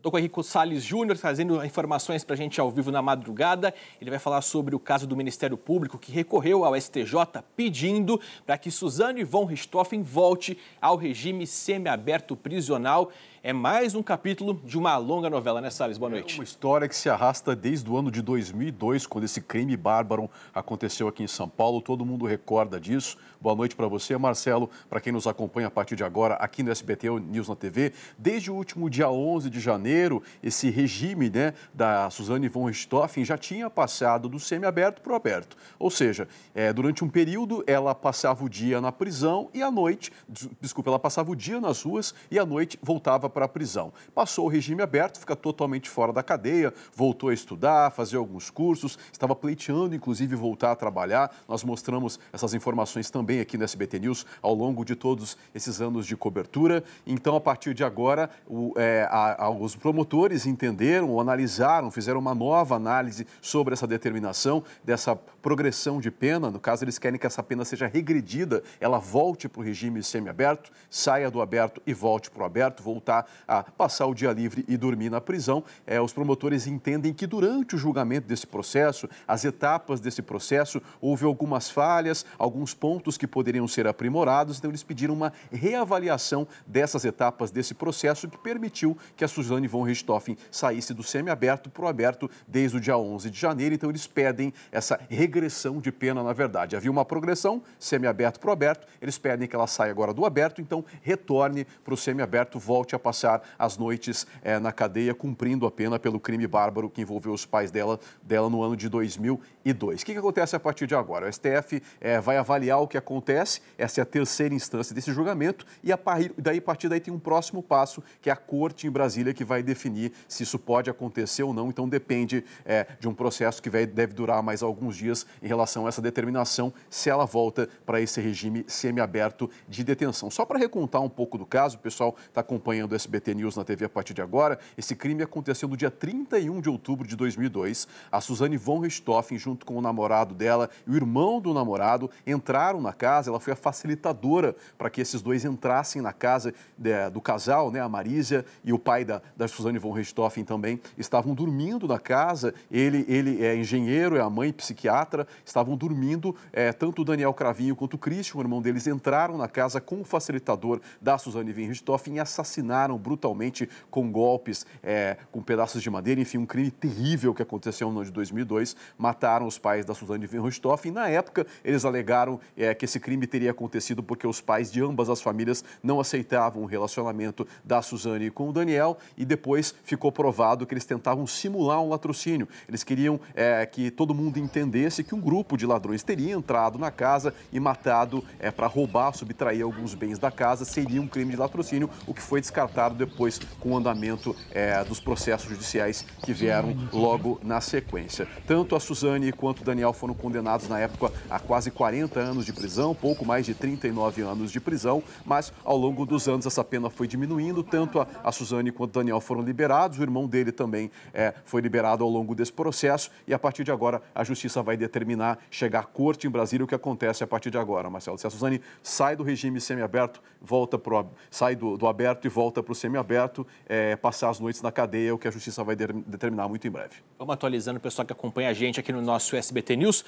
estou com o Henrique Salles Júnior trazendo informações para a gente ao vivo na madrugada. Ele vai falar sobre o caso do Ministério Público que recorreu ao STJ pedindo para que Suzane von Richthofen volte ao regime semiaberto prisional. É mais um capítulo de uma longa novela, né, Salles? Boa é noite. É uma história que se arrasta desde o ano de 2002, quando esse crime bárbaro aconteceu aqui em São Paulo. Todo mundo recorda disso. Boa noite para você, Marcelo, para quem nos acompanha a partir de agora aqui no SBT News na TV. Desde o último dia 11 de janeiro, Janeiro, esse regime né, da Suzane von Richthofen já tinha passado do semiaberto para o aberto. Ou seja, é, durante um período ela passava o dia na prisão e à noite, desculpa, ela passava o dia nas ruas e à noite voltava para a prisão. Passou o regime aberto, fica totalmente fora da cadeia, voltou a estudar, fazer alguns cursos, estava pleiteando, inclusive, voltar a trabalhar. Nós mostramos essas informações também aqui no SBT News ao longo de todos esses anos de cobertura. Então, a partir de agora, o, é, a, a, os promotores entenderam, analisaram, fizeram uma nova análise sobre essa determinação dessa progressão de pena. No caso, eles querem que essa pena seja regredida, ela volte para o regime semiaberto, saia do aberto e volte para o aberto, voltar a passar o dia livre e dormir na prisão. É, os promotores entendem que durante o julgamento desse processo, as etapas desse processo, houve algumas falhas, alguns pontos que poderiam ser aprimorados, então eles pediram uma reavaliação dessas etapas desse processo que permitiu que a Suzane Von Richthofen saísse do semiaberto para o aberto desde o dia 11 de janeiro. Então, eles pedem essa regressão de pena, na verdade. Havia uma progressão, semiaberto para o aberto, eles pedem que ela saia agora do aberto, então retorne para o semiaberto, volte a passar as noites é, na cadeia, cumprindo a pena pelo crime bárbaro que envolveu os pais dela, dela no ano de 2002. O que, que acontece a partir de agora? O STF é, eh, vai avaliar o que acontece, essa é a terceira instância desse julgamento, e a, daí, a partir daí tem um próximo passo, que é a corte em Brasília que vai vai definir se isso pode acontecer ou não. Então depende é, de um processo que vai, deve durar mais alguns dias em relação a essa determinação, se ela volta para esse regime semiaberto de detenção. Só para recontar um pouco do caso, o pessoal está acompanhando o SBT News na TV a partir de agora. Esse crime aconteceu no dia 31 de outubro de 2002. A Suzane von Richthofen, junto com o namorado dela e o irmão do namorado, entraram na casa. Ela foi a facilitadora para que esses dois entrassem na casa é, do casal, né, a Marísia e o pai da, da Suzane von Richthofen também, estavam dormindo na casa. Ele, ele é engenheiro, é a mãe psiquiatra, estavam dormindo. É, tanto o Daniel Cravinho quanto o Christian, o irmão deles, entraram na casa com o facilitador da Suzane von Richthofen e assassinaram brutalmente com golpes, é, com pedaços de madeira. Enfim, um crime terrível que aconteceu no ano de 2002. Mataram os pais da Suzane von Richthofen. Na época, eles alegaram é, que esse crime teria acontecido porque os pais de ambas as famílias não aceitavam o relacionamento da Suzane com o Daniel e depois depois ficou provado que eles tentavam simular um latrocínio. Eles queriam é, que todo mundo entendesse que um grupo de ladrões teria entrado na casa e matado é, para roubar, subtrair alguns bens da casa, seria um crime de latrocínio, o que foi descartado depois com o andamento é, dos processos judiciais que vieram logo na sequência. Tanto a Suzane quanto o Daniel foram condenados na época a quase 40 anos de prisão, pouco mais de 39 anos de prisão, mas ao longo dos anos essa pena foi diminuindo, tanto a, a Suzane quanto o Daniel foram liberados, o irmão dele também é, foi liberado ao longo desse processo e a partir de agora a justiça vai determinar chegar à corte em Brasília o que acontece a partir de agora, Marcelo. Se a Suzane sai do regime semiaberto, volta pro, sai do, do aberto e volta para o semiaberto, é, passar as noites na cadeia, o que a justiça vai de, determinar muito em breve. Vamos atualizando o pessoal que acompanha a gente aqui no nosso SBT News.